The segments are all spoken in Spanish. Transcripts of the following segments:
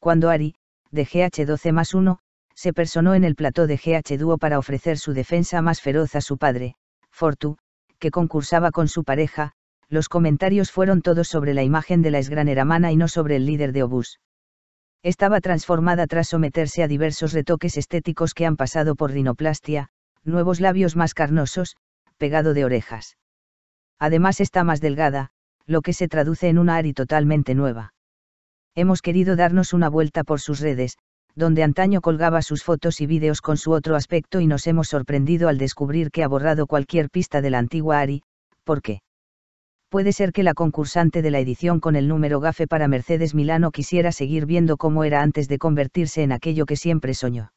cuando Ari, de GH12 más 1, se personó en el plató de GH Duo para ofrecer su defensa más feroz a su padre, Fortu, que concursaba con su pareja, los comentarios fueron todos sobre la imagen de la esgranera mana y no sobre el líder de Obús. Estaba transformada tras someterse a diversos retoques estéticos que han pasado por rinoplastia, nuevos labios más carnosos, pegado de orejas. Además está más delgada, lo que se traduce en una Ari totalmente nueva hemos querido darnos una vuelta por sus redes, donde antaño colgaba sus fotos y vídeos con su otro aspecto y nos hemos sorprendido al descubrir que ha borrado cualquier pista de la antigua Ari, ¿por qué? Puede ser que la concursante de la edición con el número gafe para Mercedes Milano quisiera seguir viendo cómo era antes de convertirse en aquello que siempre soñó.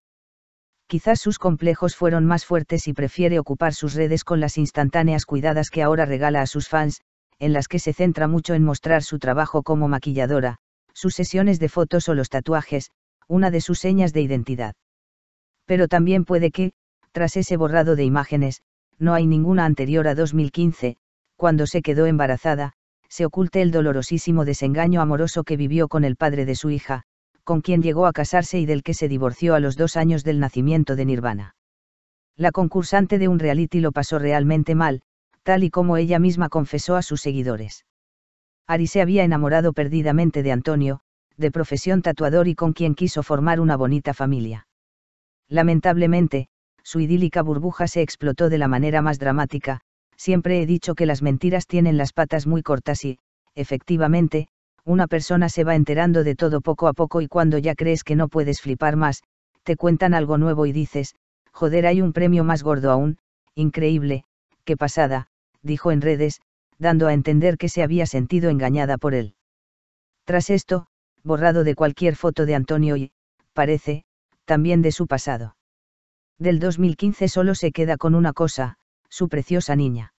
Quizás sus complejos fueron más fuertes y prefiere ocupar sus redes con las instantáneas cuidadas que ahora regala a sus fans, en las que se centra mucho en mostrar su trabajo como maquilladora, sus sesiones de fotos o los tatuajes, una de sus señas de identidad. Pero también puede que, tras ese borrado de imágenes, no hay ninguna anterior a 2015, cuando se quedó embarazada, se oculte el dolorosísimo desengaño amoroso que vivió con el padre de su hija, con quien llegó a casarse y del que se divorció a los dos años del nacimiento de Nirvana. La concursante de un reality lo pasó realmente mal, tal y como ella misma confesó a sus seguidores. Ari se había enamorado perdidamente de Antonio, de profesión tatuador y con quien quiso formar una bonita familia. Lamentablemente, su idílica burbuja se explotó de la manera más dramática, siempre he dicho que las mentiras tienen las patas muy cortas y, efectivamente, una persona se va enterando de todo poco a poco y cuando ya crees que no puedes flipar más, te cuentan algo nuevo y dices, joder, hay un premio más gordo aún, increíble, qué pasada, dijo en redes, dando a entender que se había sentido engañada por él. Tras esto, borrado de cualquier foto de Antonio y, parece, también de su pasado. Del 2015 solo se queda con una cosa, su preciosa niña.